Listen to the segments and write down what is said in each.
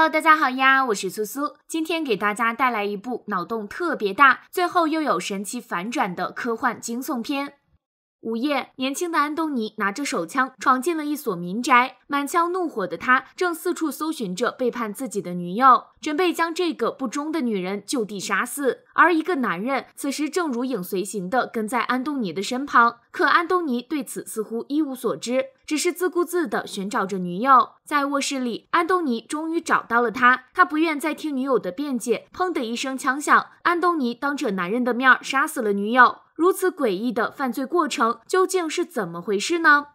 Hello，大家好呀，我是苏苏，今天给大家带来一部脑洞特别大、最后又有神奇反转的科幻惊悚片。午夜，年轻的安东尼拿着手枪闯进了一所民宅，满腔怒火的他正四处搜寻着背叛自己的女友。准备将这个不忠的女人就地杀死，而一个男人此时正如影随形的跟在安东尼的身旁，可安东尼对此似乎一无所知，只是自顾自的寻找着女友。在卧室里，安东尼终于找到了她，他不愿再听女友的辩解。砰的一声枪响，安东尼当着男人的面杀死了女友。如此诡异的犯罪过程，究竟是怎么回事呢？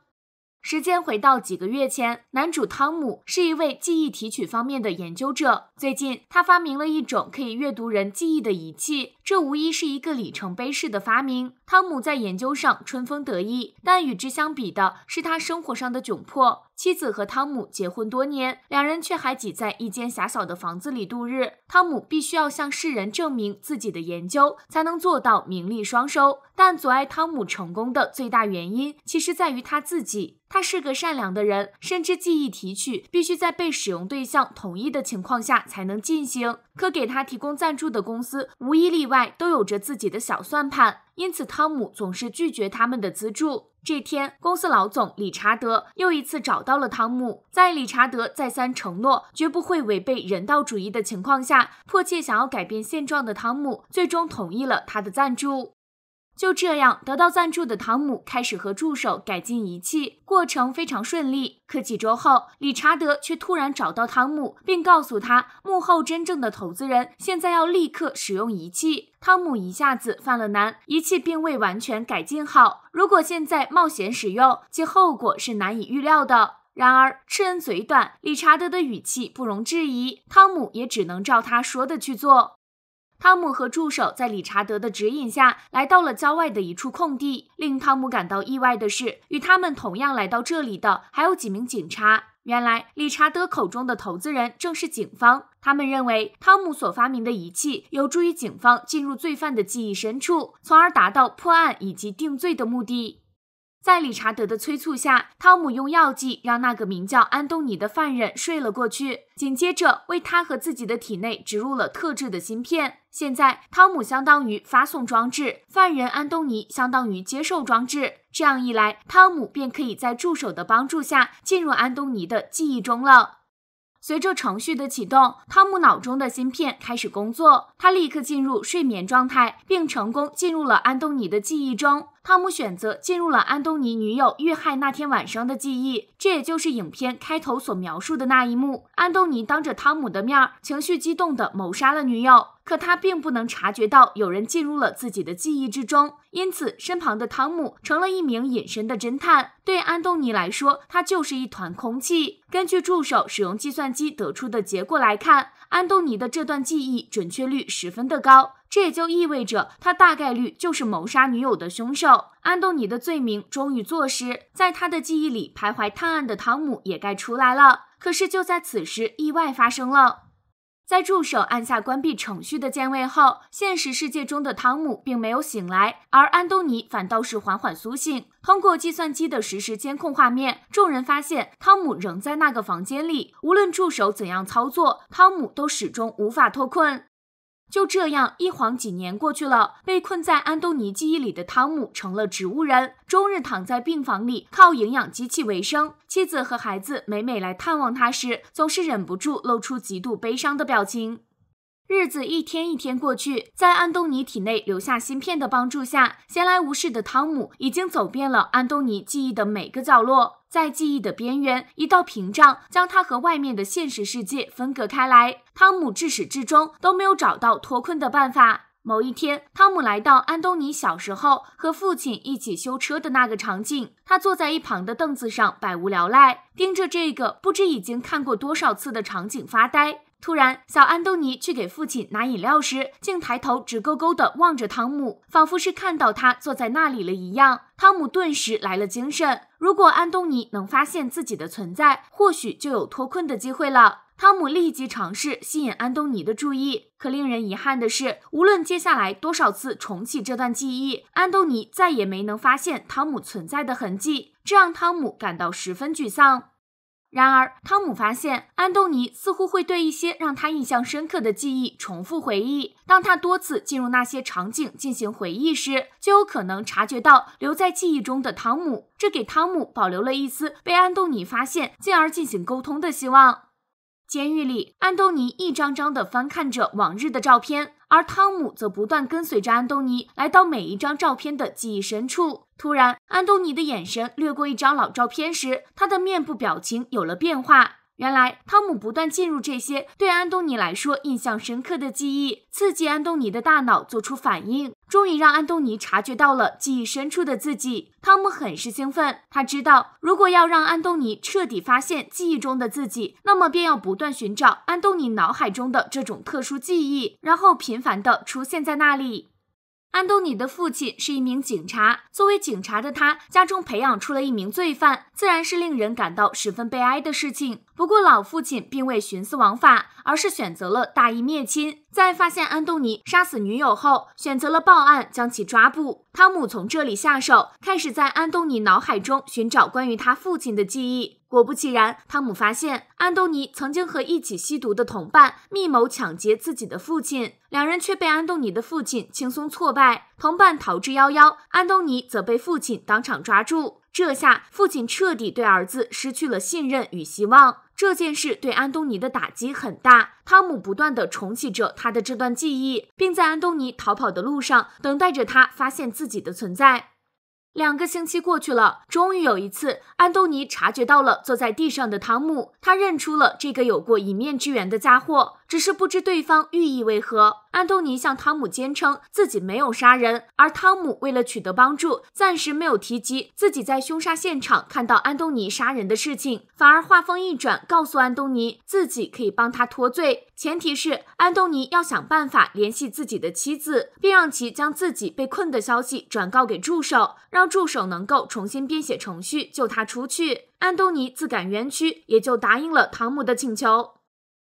时间回到几个月前，男主汤姆是一位记忆提取方面的研究者。最近，他发明了一种可以阅读人记忆的仪器，这无疑是一个里程碑式的发明。汤姆在研究上春风得意，但与之相比的是他生活上的窘迫。妻子和汤姆结婚多年，两人却还挤在一间狭小的房子里度日。汤姆必须要向世人证明自己的研究，才能做到名利双收。但阻碍汤姆成功的最大原因，其实在于他自己。他是个善良的人，深知记忆提取必须在被使用对象同意的情况下才能进行。可给他提供赞助的公司，无一例外都有着自己的小算盘，因此汤姆总是拒绝他们的资助。这天，公司老总理查德又一次找到了汤姆。在理查德再三承诺绝不会违背人道主义的情况下，迫切想要改变现状的汤姆最终同意了他的赞助。就这样，得到赞助的汤姆开始和助手改进仪器，过程非常顺利。可几周后，理查德却突然找到汤姆，并告诉他，幕后真正的投资人现在要立刻使用仪器。汤姆一下子犯了难，仪器并未完全改进好，如果现在冒险使用，其后果是难以预料的。然而吃人嘴短，理查德的语气不容置疑，汤姆也只能照他说的去做。汤姆和助手在理查德的指引下来到了郊外的一处空地。令汤姆感到意外的是，与他们同样来到这里的还有几名警察。原来，理查德口中的投资人正是警方。他们认为，汤姆所发明的仪器有助于警方进入罪犯的记忆深处，从而达到破案以及定罪的目的。在理查德的催促下，汤姆用药剂让那个名叫安东尼的犯人睡了过去，紧接着为他和自己的体内植入了特制的芯片。现在，汤姆相当于发送装置，犯人安东尼相当于接受装置。这样一来，汤姆便可以在助手的帮助下进入安东尼的记忆中了。随着程序的启动，汤姆脑中的芯片开始工作，他立刻进入睡眠状态，并成功进入了安东尼的记忆中。汤姆选择进入了安东尼女友遇害那天晚上的记忆，这也就是影片开头所描述的那一幕。安东尼当着汤姆的面情绪激动的谋杀了女友，可他并不能察觉到有人进入了自己的记忆之中，因此身旁的汤姆成了一名隐身的侦探。对安东尼来说，他就是一团空气。根据助手使用计算机得出的结果来看，安东尼的这段记忆准确率十分的高。这也就意味着，他大概率就是谋杀女友的凶手。安东尼的罪名终于坐实，在他的记忆里徘徊。探案的汤姆也该出来了。可是就在此时，意外发生了。在助手按下关闭程序的键位后，现实世界中的汤姆并没有醒来，而安东尼反倒是缓缓苏醒。通过计算机的实时监控画面，众人发现汤姆仍在那个房间里。无论助手怎样操作，汤姆都始终无法脱困。就这样，一晃几年过去了。被困在安东尼记忆里的汤姆成了植物人，终日躺在病房里，靠营养机器为生。妻子和孩子每每来探望他时，总是忍不住露出极度悲伤的表情。日子一天一天过去，在安东尼体内留下芯片的帮助下，闲来无事的汤姆已经走遍了安东尼记忆的每个角落。在记忆的边缘，一道屏障将他和外面的现实世界分隔开来。汤姆至始至终都没有找到脱困的办法。某一天，汤姆来到安东尼小时候和父亲一起修车的那个场景，他坐在一旁的凳子上，百无聊赖，盯着这个不知已经看过多少次的场景发呆。突然，小安东尼去给父亲拿饮料时，竟抬头直勾勾的望着汤姆，仿佛是看到他坐在那里了一样。汤姆顿时来了精神。如果安东尼能发现自己的存在，或许就有脱困的机会了。汤姆立即尝试吸引安东尼的注意。可令人遗憾的是，无论接下来多少次重启这段记忆，安东尼再也没能发现汤姆存在的痕迹，这让汤姆感到十分沮丧。然而，汤姆发现，安东尼似乎会对一些让他印象深刻的记忆重复回忆。当他多次进入那些场景进行回忆时，就有可能察觉到留在记忆中的汤姆。这给汤姆保留了一丝被安东尼发现，进而进行沟通的希望。监狱里，安东尼一张张地翻看着往日的照片，而汤姆则不断跟随着安东尼来到每一张照片的记忆深处。突然，安东尼的眼神掠过一张老照片时，他的面部表情有了变化。原来，汤姆不断进入这些对安东尼来说印象深刻的记忆，刺激安东尼的大脑做出反应，终于让安东尼察觉到了记忆深处的自己。汤姆很是兴奋，他知道，如果要让安东尼彻底发现记忆中的自己，那么便要不断寻找安东尼脑海中的这种特殊记忆，然后频繁的出现在那里。安东尼的父亲是一名警察。作为警察的他，家中培养出了一名罪犯，自然是令人感到十分悲哀的事情。不过，老父亲并未徇私枉法，而是选择了大义灭亲。在发现安东尼杀死女友后，选择了报案，将其抓捕。汤姆从这里下手，开始在安东尼脑海中寻找关于他父亲的记忆。果不其然，汤姆发现安东尼曾经和一起吸毒的同伴密谋抢劫自己的父亲，两人却被安东尼的父亲轻松挫败，同伴逃之夭夭，安东尼则被父亲当场抓住。这下，父亲彻底对儿子失去了信任与希望。这件事对安东尼的打击很大。汤姆不断地重启着他的这段记忆，并在安东尼逃跑的路上等待着他发现自己的存在。两个星期过去了，终于有一次，安东尼察觉到了坐在地上的汤姆，他认出了这个有过一面之缘的家伙。只是不知对方寓意为何。安东尼向汤姆坚称自己没有杀人，而汤姆为了取得帮助，暂时没有提及自己在凶杀现场看到安东尼杀人的事情，反而话锋一转，告诉安东尼自己可以帮他脱罪，前提是安东尼要想办法联系自己的妻子，并让其将自己被困的消息转告给助手，让助手能够重新编写程序救他出去。安东尼自感冤屈，也就答应了汤姆的请求。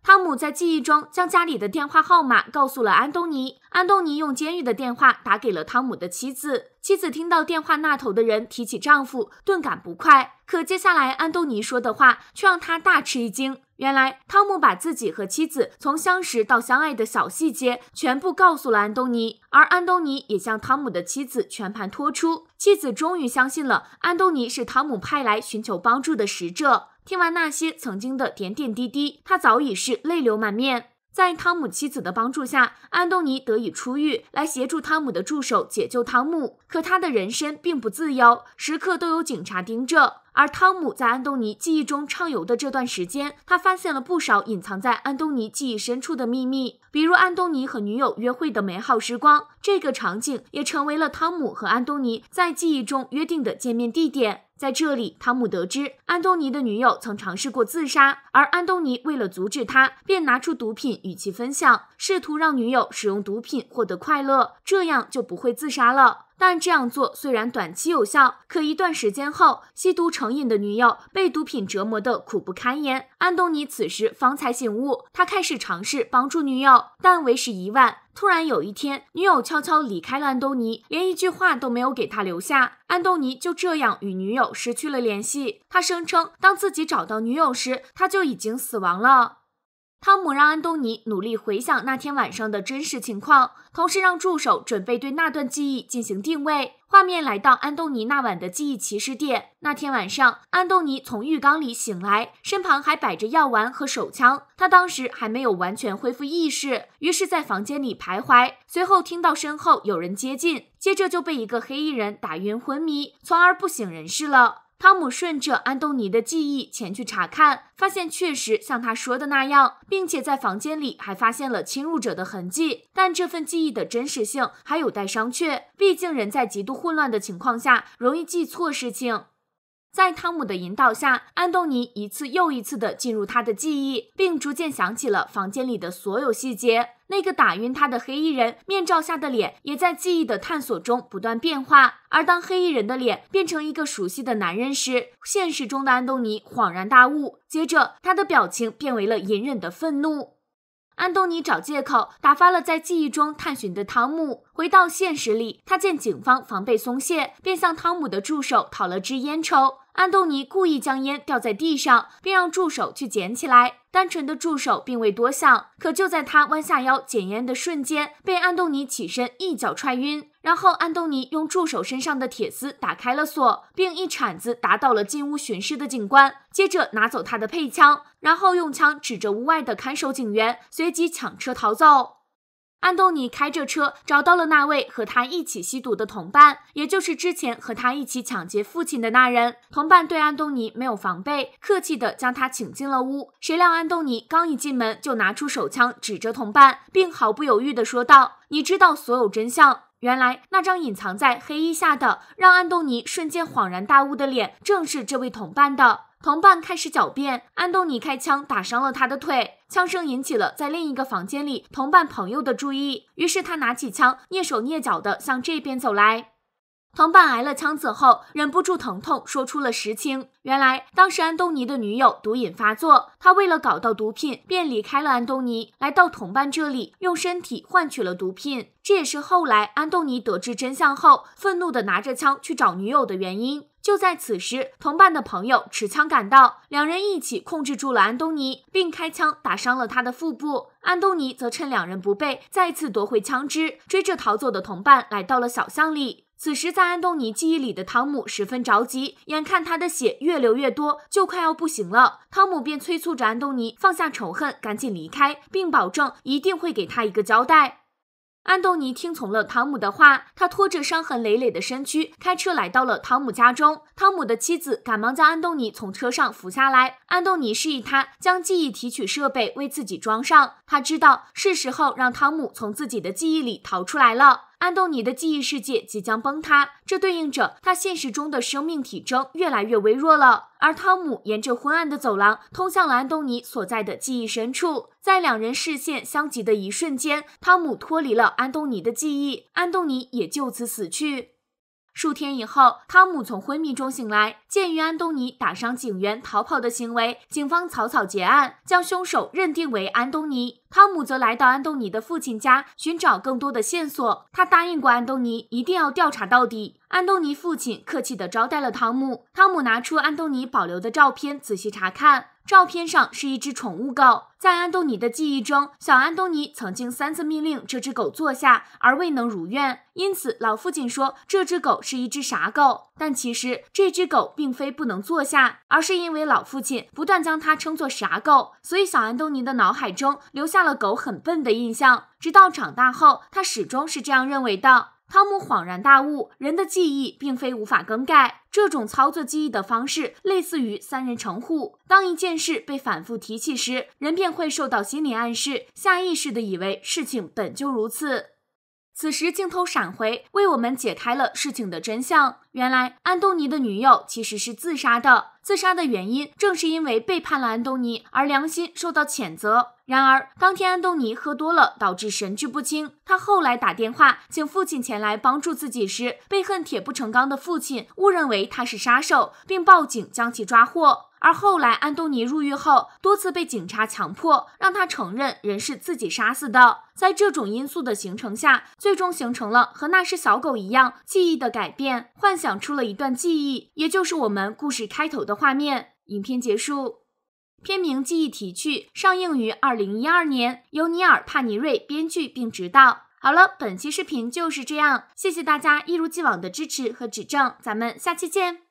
汤姆在记忆中将家里的电话号码告诉了安东尼，安东尼用监狱的电话打给了汤姆的妻子，妻子听到电话那头的人提起丈夫，顿感不快。可接下来安东尼说的话却让她大吃一惊，原来汤姆把自己和妻子从相识到相爱的小细节全部告诉了安东尼，而安东尼也向汤姆的妻子全盘托出，妻子终于相信了安东尼是汤姆派来寻求帮助的使者。听完那些曾经的点点滴滴，他早已是泪流满面。在汤姆妻子的帮助下，安东尼得以出狱，来协助汤姆的助手解救汤姆。可他的人生并不自由，时刻都有警察盯着。而汤姆在安东尼记忆中畅游的这段时间，他发现了不少隐藏在安东尼记忆深处的秘密，比如安东尼和女友约会的美好时光。这个场景也成为了汤姆和安东尼在记忆中约定的见面地点。在这里，汤姆得知安东尼的女友曾尝试过自杀，而安东尼为了阻止他，便拿出毒品与其分享，试图让女友使用毒品获得快乐，这样就不会自杀了。但这样做虽然短期有效，可一段时间后，吸毒成瘾的女友被毒品折磨的苦不堪言。安东尼此时方才醒悟，他开始尝试帮助女友，但为时已晚。突然有一天，女友悄悄离开了安东尼，连一句话都没有给他留下。安东尼就这样与女友失去了联系。他声称，当自己找到女友时，她就已经死亡了。汤姆让安东尼努力回想那天晚上的真实情况，同时让助手准备对那段记忆进行定位。画面来到安东尼那晚的记忆骑士店。那天晚上，安东尼从浴缸里醒来，身旁还摆着药丸和手枪。他当时还没有完全恢复意识，于是，在房间里徘徊。随后，听到身后有人接近，接着就被一个黑衣人打晕昏迷，从而不省人事了。汤姆顺着安东尼的记忆前去查看，发现确实像他说的那样，并且在房间里还发现了侵入者的痕迹。但这份记忆的真实性还有待商榷，毕竟人在极度混乱的情况下容易记错事情。在汤姆的引导下，安东尼一次又一次地进入他的记忆，并逐渐想起了房间里的所有细节。那个打晕他的黑衣人面罩下的脸，也在记忆的探索中不断变化。而当黑衣人的脸变成一个熟悉的男人时，现实中的安东尼恍然大悟。接着，他的表情变为了隐忍的愤怒。安东尼找借口打发了在记忆中探寻的汤姆，回到现实里，他见警方防备松懈，便向汤姆的助手讨了支烟抽。安东尼故意将烟掉在地上，并让助手去捡起来。单纯的助手并未多想，可就在他弯下腰捡烟的瞬间，被安东尼起身一脚踹晕。然后，安东尼用助手身上的铁丝打开了锁，并一铲子打倒了进屋巡视的警官，接着拿走他的配枪，然后用枪指着屋外的看守警员，随即抢车逃走。安东尼开着车找到了那位和他一起吸毒的同伴，也就是之前和他一起抢劫父亲的那人。同伴对安东尼没有防备，客气的将他请进了屋。谁料安东尼刚一进门，就拿出手枪指着同伴，并毫不犹豫的说道：“你知道所有真相。”原来那张隐藏在黑衣下的，让安东尼瞬间恍然大悟的脸，正是这位同伴的。同伴开始狡辩，安东尼开枪打伤了他的腿。枪声引起了在另一个房间里同伴朋友的注意，于是他拿起枪，蹑手蹑脚地向这边走来。同伴挨了枪子后，忍不住疼痛，说出了实情。原来，当时安东尼的女友毒瘾发作，他为了搞到毒品，便离开了安东尼，来到同伴这里，用身体换取了毒品。这也是后来安东尼得知真相后，愤怒地拿着枪去找女友的原因。就在此时，同伴的朋友持枪赶到，两人一起控制住了安东尼，并开枪打伤了他的腹部。安东尼则趁两人不备，再次夺回枪支，追着逃走的同伴来到了小巷里。此时，在安东尼记忆里的汤姆十分着急，眼看他的血越流越多，就快要不行了。汤姆便催促着安东尼放下仇恨，赶紧离开，并保证一定会给他一个交代。安东尼听从了汤姆的话，他拖着伤痕累累的身躯，开车来到了汤姆家中。汤姆的妻子赶忙将安东尼从车上扶下来。安东尼示意他将记忆提取设备为自己装上，他知道是时候让汤姆从自己的记忆里逃出来了。安东尼的记忆世界即将崩塌，这对应着他现实中的生命体征越来越微弱了。而汤姆沿着昏暗的走廊，通向了安东尼所在的记忆深处。在两人视线相及的一瞬间，汤姆脱离了安东尼的记忆，安东尼也就此死去。数天以后，汤姆从昏迷中醒来。鉴于安东尼打伤警员、逃跑的行为，警方草草结案，将凶手认定为安东尼。汤姆则来到安东尼的父亲家，寻找更多的线索。他答应过安东尼，一定要调查到底。安东尼父亲客气的招待了汤姆。汤姆拿出安东尼保留的照片，仔细查看。照片上是一只宠物狗，在安东尼的记忆中，小安东尼曾经三次命令这只狗坐下，而未能如愿，因此老父亲说这只狗是一只傻狗。但其实这只狗并非不能坐下，而是因为老父亲不断将它称作傻狗，所以小安东尼的脑海中留下了狗很笨的印象。直到长大后，他始终是这样认为的。汤姆恍然大悟，人的记忆并非无法更改。这种操作记忆的方式，类似于三人成虎。当一件事被反复提起时，人便会受到心理暗示，下意识地以为事情本就如此。此时镜头闪回，为我们解开了事情的真相。原来安东尼的女友其实是自杀的，自杀的原因正是因为背叛了安东尼，而良心受到谴责。然而当天安东尼喝多了，导致神志不清。他后来打电话请父亲前来帮助自己时，被恨铁不成钢的父亲误认为他是杀手，并报警将其抓获。而后来，安东尼入狱后，多次被警察强迫让他承认人是自己杀死的。在这种因素的形成下，最终形成了和那只小狗一样记忆的改变，幻想出了一段记忆，也就是我们故事开头的画面。影片结束，片名《记忆提取》，上映于二零一二年，由尼尔·帕尼瑞编剧并执导。好了，本期视频就是这样，谢谢大家一如既往的支持和指正，咱们下期见。